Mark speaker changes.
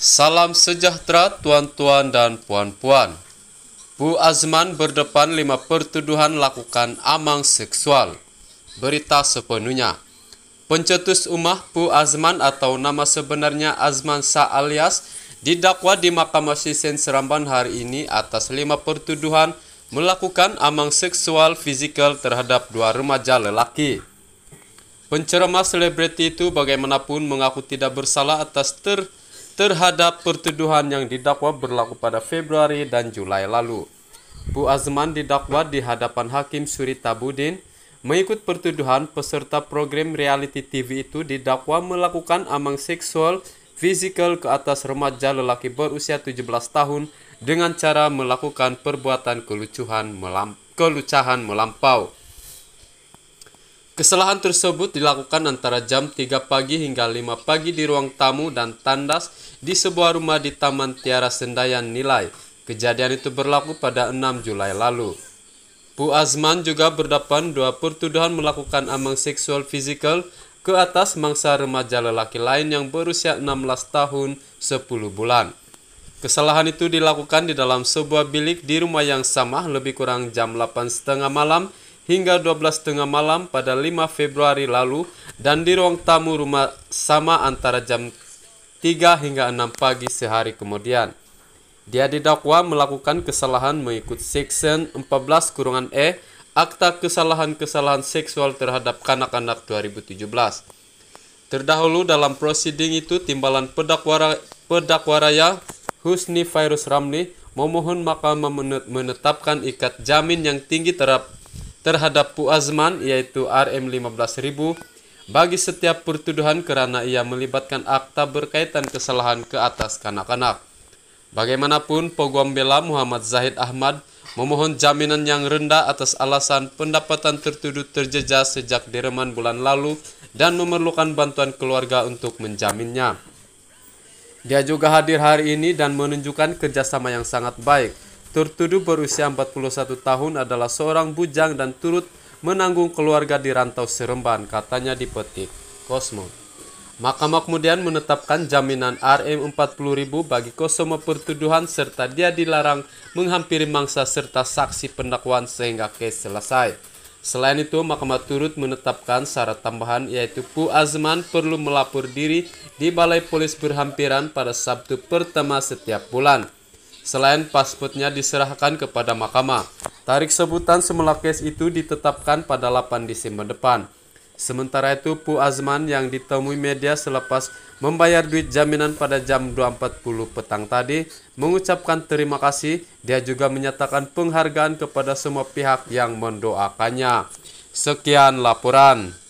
Speaker 1: Salam sejahtera tuan-tuan dan puan-puan. Bu Azman berdepan lima pertuduhan lakukan amang seksual. Berita sepenuhnya. Pencetus Umah Bu Azman atau nama sebenarnya Azman Sa alias didakwa di Mahkamah Sisen Seramban hari ini atas lima pertuduhan melakukan amang seksual fisikal terhadap dua remaja lelaki. Penceramah selebriti itu bagaimanapun mengaku tidak bersalah atas ter terhadap pertuduhan yang didakwa berlaku pada Februari dan Julai lalu. Bu Azman didakwa di hadapan Hakim Suri Tabudin mengikut pertuduhan peserta program reality TV itu didakwa melakukan amang seksual fisikal ke atas remaja lelaki berusia 17 tahun dengan cara melakukan perbuatan kelucuhan melam kelucahan melampau Kesalahan tersebut dilakukan antara jam 3 pagi hingga 5 pagi di ruang tamu dan tandas di sebuah rumah di Taman Tiara Sendayan nilai. Kejadian itu berlaku pada 6 Julai lalu. Bu Azman juga berdepan dua pertuduhan melakukan amang seksual fisikal ke atas mangsa remaja lelaki lain yang berusia 16 tahun 10 bulan. Kesalahan itu dilakukan di dalam sebuah bilik di rumah yang sama lebih kurang jam 8.30 malam hingga 12.30 malam pada 5 Februari lalu dan di ruang tamu rumah sama antara jam 3 hingga 6 pagi sehari kemudian. Dia didakwa melakukan kesalahan mengikut Section 14 kurungan E Akta Kesalahan-Kesalahan Seksual terhadap Kanak-Kanak 2017. Terdahulu dalam prosiding itu timbalan pedakwara, pedakwaraya Husni Virus Ramli memohon mahkamah menetapkan ikat jamin yang tinggi terhadap terhadap Pu Azman yaitu RM15.000 bagi setiap pertuduhan karena ia melibatkan akta berkaitan kesalahan ke atas kanak-kanak. Bagaimanapun, Poguam Bela Muhammad Zahid Ahmad memohon jaminan yang rendah atas alasan pendapatan tertuduh terjejas sejak direman bulan lalu dan memerlukan bantuan keluarga untuk menjaminnya. Dia juga hadir hari ini dan menunjukkan kerjasama yang sangat baik Turtudu berusia 41 tahun adalah seorang bujang dan turut menanggung keluarga di rantau Seremban, katanya di petik Kosmo. Mahkamah kemudian menetapkan jaminan RM40.000 bagi kosmo pertuduhan serta dia dilarang menghampiri mangsa serta saksi pendakwaan sehingga kes selesai. Selain itu, Mahkamah turut menetapkan syarat tambahan yaitu Pu Azman perlu melapor diri di Balai Polis Berhampiran pada Sabtu pertama setiap bulan selain pasputnya diserahkan kepada mahkamah. Tarik sebutan semula kes itu ditetapkan pada 8 Desember depan. Sementara itu, Pu Azman yang ditemui media selepas membayar duit jaminan pada jam 2.40 petang tadi mengucapkan terima kasih. Dia juga menyatakan penghargaan kepada semua pihak yang mendoakannya. Sekian laporan.